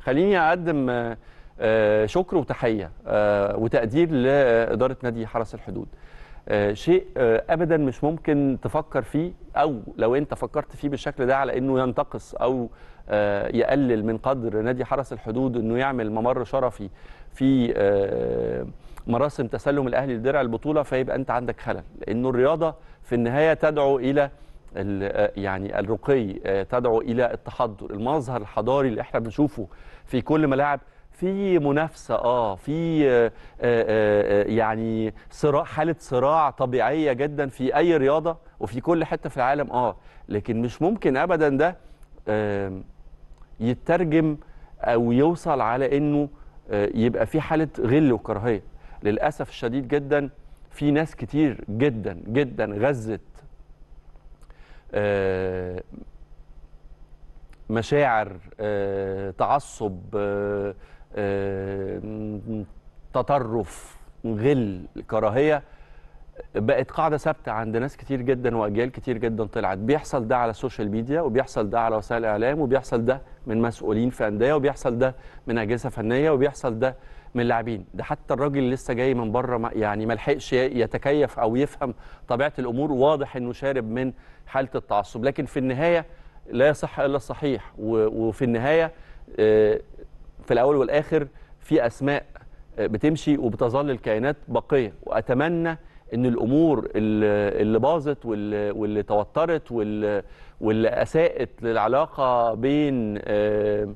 خليني اقدم آه، آه، شكر وتحيه آه، وتقدير لاداره نادي حرس الحدود شيء ابدا مش ممكن تفكر فيه او لو انت فكرت فيه بالشكل ده على انه ينتقص او يقلل من قدر نادي حرس الحدود انه يعمل ممر شرفي في مراسم تسلم الاهلي لدرع البطوله فيبقى انت عندك خلل لانه الرياضه في النهايه تدعو الى آه، يعني الرقي آه، تدعو الى التحضر المظهر الحضاري اللي احنا بنشوفه في كل ملاعب في منافسه اه في آه، يعني صراع حاله صراع طبيعيه جدا في اي رياضه وفي كل حته في العالم اه لكن مش ممكن ابدا ده آه يترجم او يوصل على انه يبقى في حاله غل وكراهيه للاسف الشديد جدا في ناس كتير جدا جدا غزت آه، مشاعر آه، تعصب آه، تطرف غل كراهيه بقت قاعده ثابته عند ناس كتير جدا واجيال كتير جدا طلعت بيحصل ده على السوشيال ميديا وبيحصل ده على وسائل الاعلام وبيحصل ده من مسؤولين في انديه وبيحصل ده من اجهزه فنيه وبيحصل ده من اللاعبين ده حتى الراجل اللي لسه جاي من بره يعني ما لحقش يتكيف او يفهم طبيعه الامور واضح انه شارب من حاله التعصب لكن في النهايه لا يصح الا الصحيح وفي النهايه آه، في الاول والاخر في اسماء آه، بتمشي وبتظل الكائنات باقيه واتمنى ان الامور اللي باظت واللي توترت واللي اساءت للعلاقه بين آه،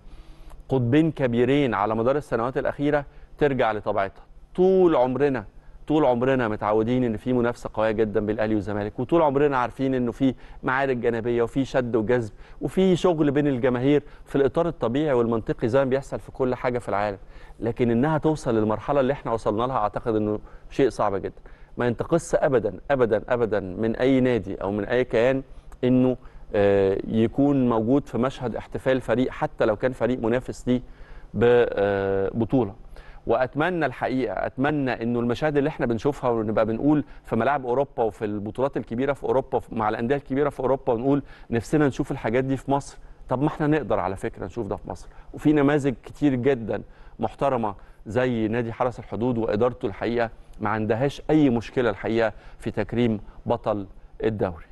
قطبين كبيرين على مدار السنوات الاخيره ترجع لطبيعتها طول عمرنا طول عمرنا متعودين ان في منافسه قويه جدا بين الاهلي والزمالك وطول عمرنا عارفين انه في معارك جانبيه وفي شد وجذب وفي شغل بين الجماهير في الاطار الطبيعي والمنطقي زي ما بيحصل في كل حاجه في العالم لكن انها توصل للمرحله اللي احنا وصلنا لها اعتقد انه شيء صعب جدا ما ينتقص ابدا ابدا ابدا من اي نادي او من اي كيان انه آه، يكون موجود في مشهد احتفال فريق حتى لو كان فريق منافس ليه ببطوله آه، واتمنى الحقيقه اتمنى انه المشاهد اللي احنا بنشوفها ونبقى بنقول في ملاعب اوروبا وفي البطولات الكبيره في اوروبا مع الانديه الكبيره في اوروبا ونقول نفسنا نشوف الحاجات دي في مصر طب ما احنا نقدر على فكره نشوف ده في مصر وفي نماذج كتير جدا محترمه زي نادي حرس الحدود وادارته الحقيقه ما عندهاش اي مشكله الحقيقه في تكريم بطل الدوري